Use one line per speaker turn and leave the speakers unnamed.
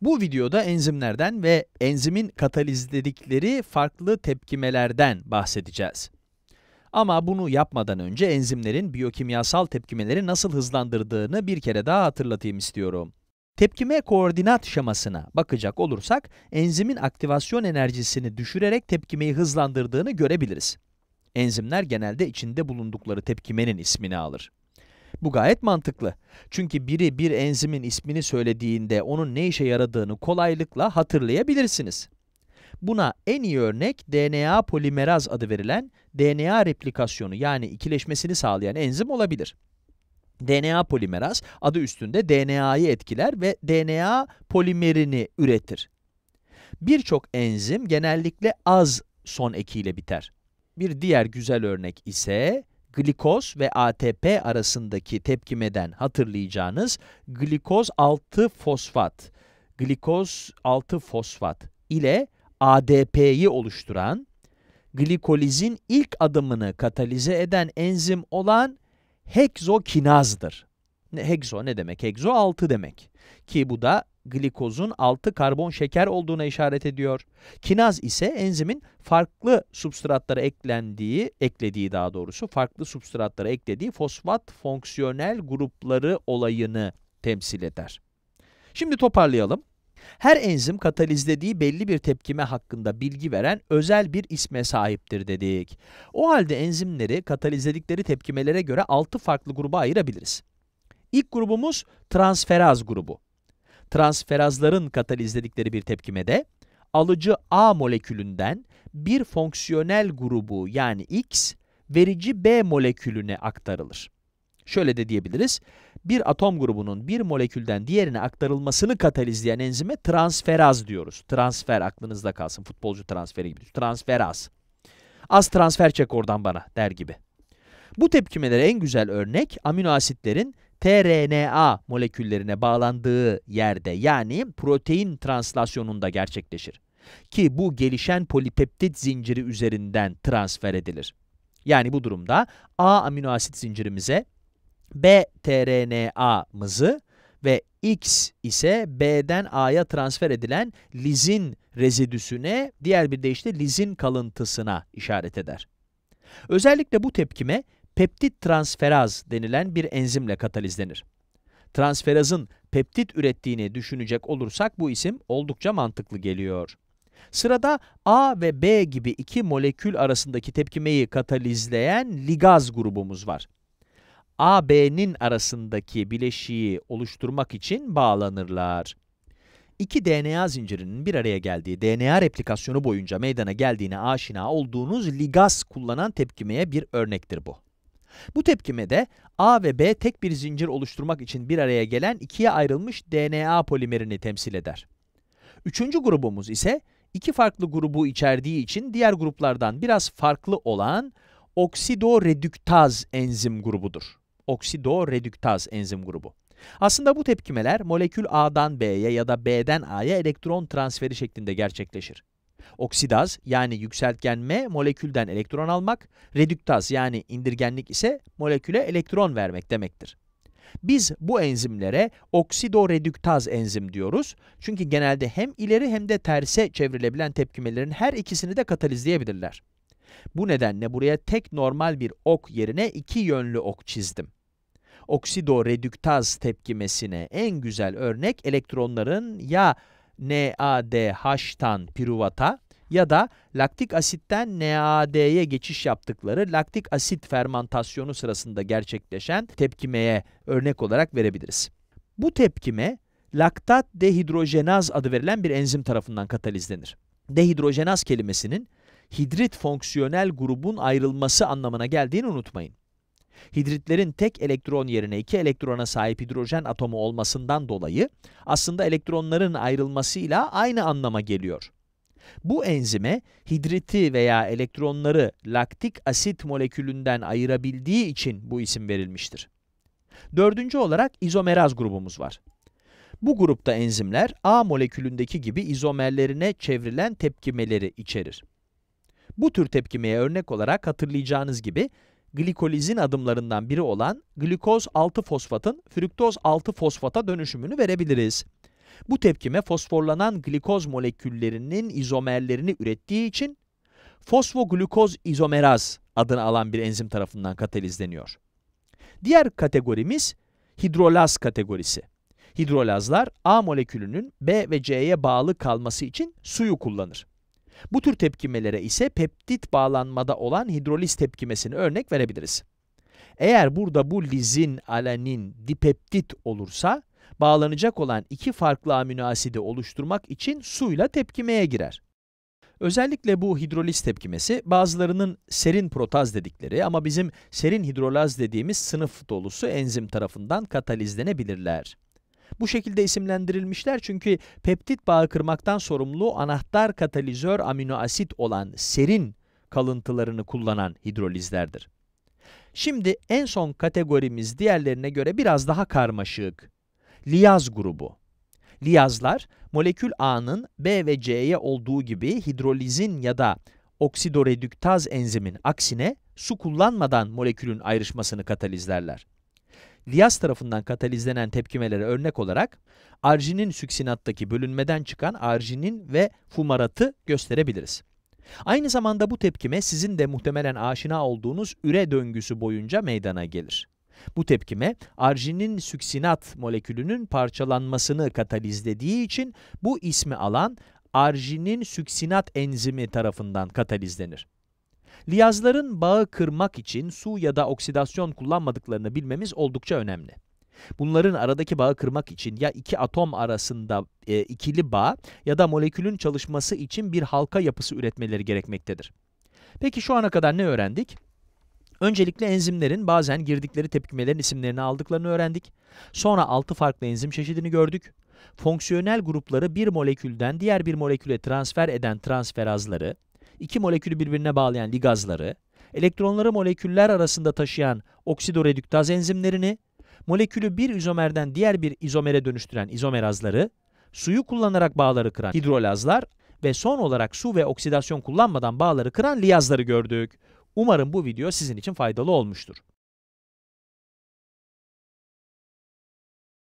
Bu videoda enzimlerden ve enzimin katalizledikleri farklı tepkimelerden bahsedeceğiz. Ama bunu yapmadan önce enzimlerin biyokimyasal tepkimeleri nasıl hızlandırdığını bir kere daha hatırlatayım istiyorum. Tepkime koordinat şemasına bakacak olursak, enzimin aktivasyon enerjisini düşürerek tepkimeyi hızlandırdığını görebiliriz. Enzimler genelde içinde bulundukları tepkimenin ismini alır. Bu gayet mantıklı. Çünkü biri bir enzimin ismini söylediğinde onun ne işe yaradığını kolaylıkla hatırlayabilirsiniz. Buna en iyi örnek DNA polimeraz adı verilen DNA replikasyonu yani ikileşmesini sağlayan enzim olabilir. DNA polimeraz adı üstünde DNA'yı etkiler ve DNA polimerini üretir. Birçok enzim genellikle az son ekiyle biter. Bir diğer güzel örnek ise glikoz ve ATP arasındaki tepkimeden hatırlayacağınız glikoz 6-fosfat, glikoz 6-fosfat ile ADP'yi oluşturan, glikolizin ilk adımını katalize eden enzim olan hekzokinazdır. Ne, hekzo ne demek? Hekzo 6 demek. Ki bu da glikozun 6 karbon şeker olduğuna işaret ediyor. Kinaz ise enzimin farklı substratlara eklendiği, eklediği daha doğrusu farklı substratlara eklediği fosfat fonksiyonel grupları olayını temsil eder. Şimdi toparlayalım. Her enzim katalizlediği belli bir tepkime hakkında bilgi veren özel bir isme sahiptir dedik. O halde enzimleri katalizledikleri tepkimelere göre 6 farklı gruba ayırabiliriz. İlk grubumuz transferaz grubu. Transferazların katalizledikleri bir tepkimede alıcı A molekülünden bir fonksiyonel grubu yani X verici B molekülüne aktarılır. Şöyle de diyebiliriz. Bir atom grubunun bir molekülden diğerine aktarılmasını katalizleyen enzime transferaz diyoruz. Transfer aklınızda kalsın. Futbolcu transferi gibi. Transferaz. Az transfer çek oradan bana der gibi. Bu tepkimelere en güzel örnek amino asitlerin tRNA moleküllerine bağlandığı yerde yani protein translasyonunda gerçekleşir. Ki bu gelişen polipeptit zinciri üzerinden transfer edilir. Yani bu durumda A amino asit zincirimize B tRNA'mızı ve X ise B'den A'ya transfer edilen lizin rezidüsüne, diğer bir deyişle lizin kalıntısına işaret eder. Özellikle bu tepkime peptit transferaz denilen bir enzimle katalizlenir. Transferazın peptit ürettiğini düşünecek olursak bu isim oldukça mantıklı geliyor. Sırada A ve B gibi iki molekül arasındaki tepkimeyi katalizleyen ligaz grubumuz var. AB'nin arasındaki bileşiği oluşturmak için bağlanırlar. İki DNA zincirinin bir araya geldiği DNA replikasyonu boyunca meydana geldiğine aşina olduğunuz ligaz kullanan tepkimeye bir örnektir bu. Bu tepkime de A ve B tek bir zincir oluşturmak için bir araya gelen ikiye ayrılmış DNA polimerini temsil eder. Üçüncü grubumuz ise iki farklı grubu içerdiği için diğer gruplardan biraz farklı olan oksidoredüktaz enzim grubudur. Oksidoredüktaz enzim grubu. Aslında bu tepkimeler molekül A'dan B'ye ya da B'den A'ya elektron transferi şeklinde gerçekleşir. Oksidaz yani yükseltgenme molekülden elektron almak, redüktaz yani indirgenlik ise moleküle elektron vermek demektir. Biz bu enzimlere oksidoredüktaz enzim diyoruz. Çünkü genelde hem ileri hem de terse çevrilebilen tepkimelerin her ikisini de katalizleyebilirler. Bu nedenle buraya tek normal bir ok yerine iki yönlü ok çizdim. Oksidoredüktaz tepkimesine en güzel örnek elektronların ya NADH'tan piruvata ya da laktik asitten NAD'ye geçiş yaptıkları laktik asit fermantasyonu sırasında gerçekleşen tepkimeye örnek olarak verebiliriz. Bu tepkime laktat dehidrojenaz adı verilen bir enzim tarafından katalizlenir. Dehidrojenaz kelimesinin hidrit fonksiyonel grubun ayrılması anlamına geldiğini unutmayın hidritlerin tek elektron yerine iki elektrona sahip hidrojen atomu olmasından dolayı aslında elektronların ayrılmasıyla aynı anlama geliyor. Bu enzime hidriti veya elektronları laktik asit molekülünden ayırabildiği için bu isim verilmiştir. Dördüncü olarak izomeraz grubumuz var. Bu grupta enzimler A molekülündeki gibi izomerlerine çevrilen tepkimeleri içerir. Bu tür tepkimeye örnek olarak hatırlayacağınız gibi glikolizin adımlarından biri olan glikoz 6-fosfatın fruktoz 6-fosfata dönüşümünü verebiliriz. Bu tepkime fosforlanan glikoz moleküllerinin izomerlerini ürettiği için fosfoglukoz izomeraz adını alan bir enzim tarafından katalizleniyor. Diğer kategorimiz hidrolaz kategorisi. Hidrolazlar A molekülünün B ve C'ye bağlı kalması için suyu kullanır. Bu tür tepkimelere ise peptit bağlanmada olan hidroliz tepkimesini örnek verebiliriz. Eğer burada bu lizin, alanin, dipeptit olursa, bağlanacak olan iki farklı amino asidi oluşturmak için suyla tepkimeye girer. Özellikle bu hidroliz tepkimesi bazılarının serin protaz dedikleri ama bizim serin hidrolaz dediğimiz sınıf dolusu enzim tarafından katalizlenebilirler. Bu şekilde isimlendirilmişler çünkü peptit bağı kırmaktan sorumlu anahtar katalizör amino asit olan serin kalıntılarını kullanan hidrolizlerdir. Şimdi en son kategorimiz diğerlerine göre biraz daha karmaşık. Liyaz grubu. Liyazlar, molekül A'nın B ve C'ye olduğu gibi hidrolizin ya da oksidoredüktaz enzimin aksine su kullanmadan molekülün ayrışmasını katalizlerler. Liyaz tarafından katalizlenen tepkimelere örnek olarak arginin süksinattaki bölünmeden çıkan arginin ve fumaratı gösterebiliriz. Aynı zamanda bu tepkime sizin de muhtemelen aşina olduğunuz üre döngüsü boyunca meydana gelir. Bu tepkime arginin süksinat molekülünün parçalanmasını katalizlediği için bu ismi alan arginin süksinat enzimi tarafından katalizlenir. Liyazların bağı kırmak için su ya da oksidasyon kullanmadıklarını bilmemiz oldukça önemli. Bunların aradaki bağı kırmak için ya iki atom arasında e, ikili bağ ya da molekülün çalışması için bir halka yapısı üretmeleri gerekmektedir. Peki şu ana kadar ne öğrendik? Öncelikle enzimlerin bazen girdikleri tepkimelerin isimlerini aldıklarını öğrendik. Sonra 6 farklı enzim çeşidini gördük. Fonksiyonel grupları bir molekülden diğer bir moleküle transfer eden transferazları, iki molekülü birbirine bağlayan ligazları, elektronları moleküller arasında taşıyan oksidoreduktaz enzimlerini, molekülü bir izomerden diğer bir izomere dönüştüren izomerazları, suyu kullanarak bağları kıran hidrolazlar ve son olarak su ve oksidasyon kullanmadan bağları kıran liyazları gördük. Umarım bu video sizin için faydalı olmuştur.